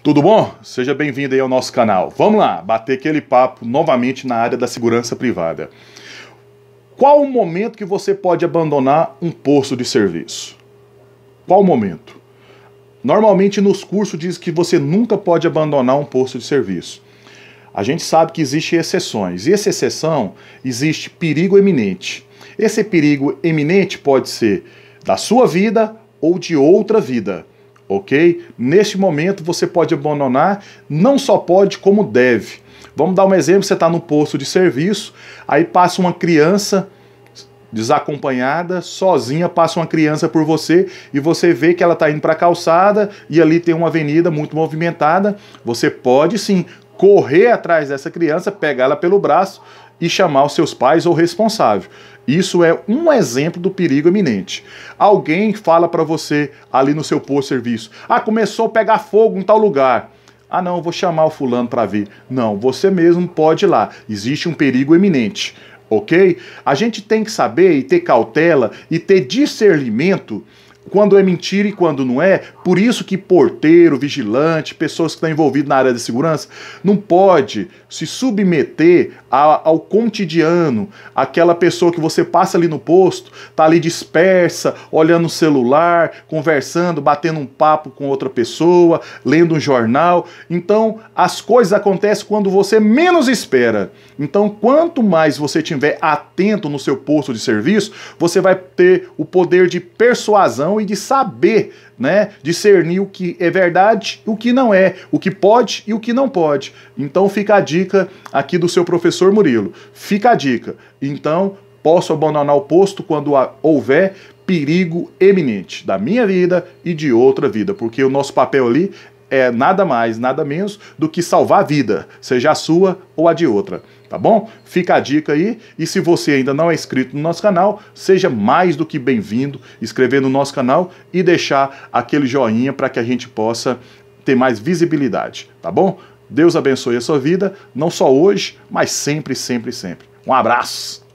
Tudo bom? Seja bem-vindo aí ao nosso canal. Vamos lá, bater aquele papo novamente na área da segurança privada. Qual o momento que você pode abandonar um posto de serviço? Qual o momento? Normalmente nos cursos diz que você nunca pode abandonar um posto de serviço. A gente sabe que existem exceções, e essa exceção existe perigo eminente. Esse perigo eminente pode ser da sua vida ou de outra vida ok? Neste momento você pode abandonar, não só pode, como deve. Vamos dar um exemplo: você está no posto de serviço, aí passa uma criança desacompanhada, sozinha, passa uma criança por você e você vê que ela está indo para a calçada e ali tem uma avenida muito movimentada. Você pode sim correr atrás dessa criança, pegá-la pelo braço e chamar os seus pais ou responsável. Isso é um exemplo do perigo iminente. Alguém fala para você ali no seu posto de serviço: "Ah, começou a pegar fogo em tal lugar". Ah, não, vou chamar o fulano para ver. Não, você mesmo pode ir lá. Existe um perigo iminente, ok? A gente tem que saber e ter cautela e ter discernimento quando é mentira e quando não é. Por isso que porteiro, vigilante, pessoas que estão envolvidas na área de segurança não pode se submeter ao cotidiano, aquela pessoa que você passa ali no posto, tá ali dispersa, olhando o celular, conversando, batendo um papo com outra pessoa, lendo um jornal. Então, as coisas acontecem quando você menos espera. Então, quanto mais você tiver atento no seu posto de serviço, você vai ter o poder de persuasão e de saber, né, discernir o que é verdade, o que não é, o que pode e o que não pode. Então, fica a dica aqui do seu professor Professor Murilo, fica a dica. Então, posso abandonar o posto quando houver perigo eminente da minha vida e de outra vida, porque o nosso papel ali é nada mais, nada menos do que salvar a vida, seja a sua ou a de outra, tá bom? Fica a dica aí, e se você ainda não é inscrito no nosso canal, seja mais do que bem-vindo inscrever no nosso canal e deixar aquele joinha para que a gente possa ter mais visibilidade, tá bom? Deus abençoe a sua vida, não só hoje, mas sempre, sempre, sempre. Um abraço!